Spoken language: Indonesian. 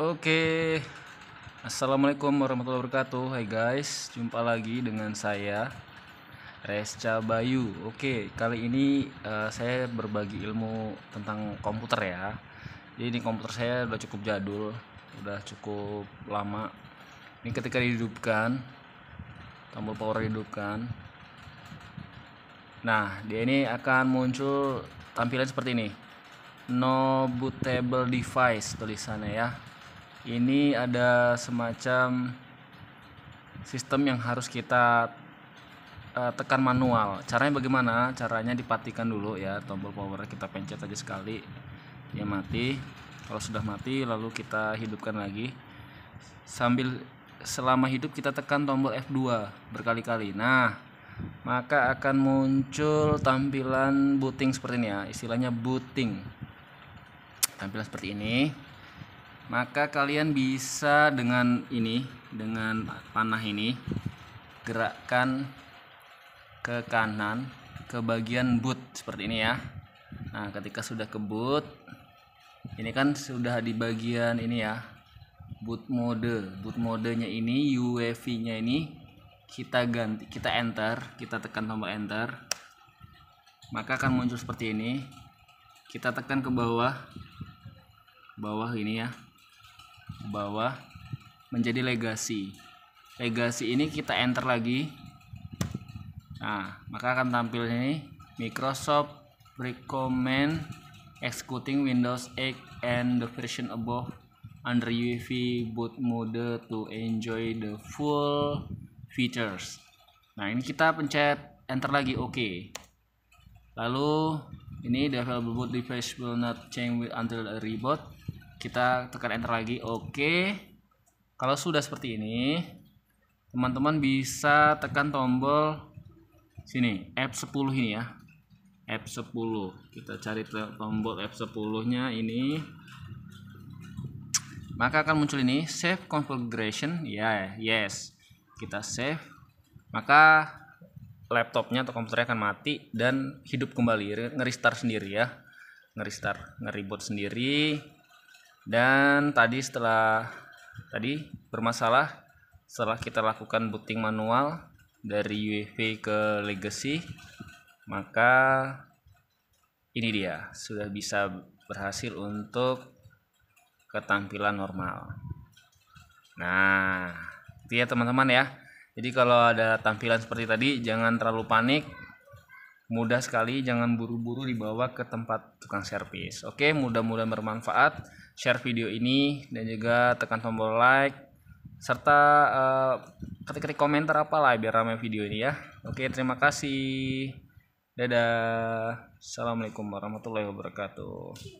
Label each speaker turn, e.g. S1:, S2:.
S1: Oke. Assalamualaikum warahmatullahi wabarakatuh. Hai guys, jumpa lagi dengan saya Resca Bayu. Oke, kali ini uh, saya berbagi ilmu tentang komputer ya. Jadi ini komputer saya udah cukup jadul, udah cukup lama. Ini ketika dihidupkan, tombol power dihidupkan. Nah, dia ini akan muncul tampilan seperti ini. No bootable device tulisannya ya ini ada semacam sistem yang harus kita uh, tekan manual. Caranya bagaimana? Caranya dipatikan dulu ya tombol power kita pencet aja sekali dia mati. Kalau sudah mati lalu kita hidupkan lagi. Sambil selama hidup kita tekan tombol F2 berkali-kali. Nah, maka akan muncul tampilan booting seperti ini ya. Istilahnya booting. Tampilan seperti ini maka kalian bisa dengan ini dengan panah ini gerakkan ke kanan ke bagian boot seperti ini ya nah ketika sudah ke boot ini kan sudah di bagian ini ya boot mode boot modenya ini UAV e nya ini kita ganti kita enter kita tekan tombol enter maka akan muncul seperti ini kita tekan ke bawah bawah ini ya ke bawah menjadi legasi legasi ini kita enter lagi nah maka akan tampil ini Microsoft recommend executing Windows 8 and the version above under UEFI boot mode to enjoy the full features nah ini kita pencet enter lagi oke okay. lalu ini the boot device will not change until a reboot kita tekan enter lagi oke kalau sudah seperti ini teman-teman bisa tekan tombol sini F10 ini ya F10 kita cari tombol F10 nya ini maka akan muncul ini save configuration ya yeah, yes kita save maka laptopnya atau komputernya akan mati dan hidup kembali nge sendiri ya nge ngeribot sendiri dan tadi setelah tadi bermasalah setelah kita lakukan booting manual dari UEV ke legacy maka ini dia sudah bisa berhasil untuk ketampilan normal nah itu ya teman-teman ya jadi kalau ada tampilan seperti tadi jangan terlalu panik mudah sekali jangan buru-buru dibawa ke tempat tukang servis oke mudah-mudahan bermanfaat share video ini dan juga tekan tombol like serta ketik eh, ketik-ketik komentar apalah biar ramai video ini ya oke terima kasih dadah assalamualaikum warahmatullahi wabarakatuh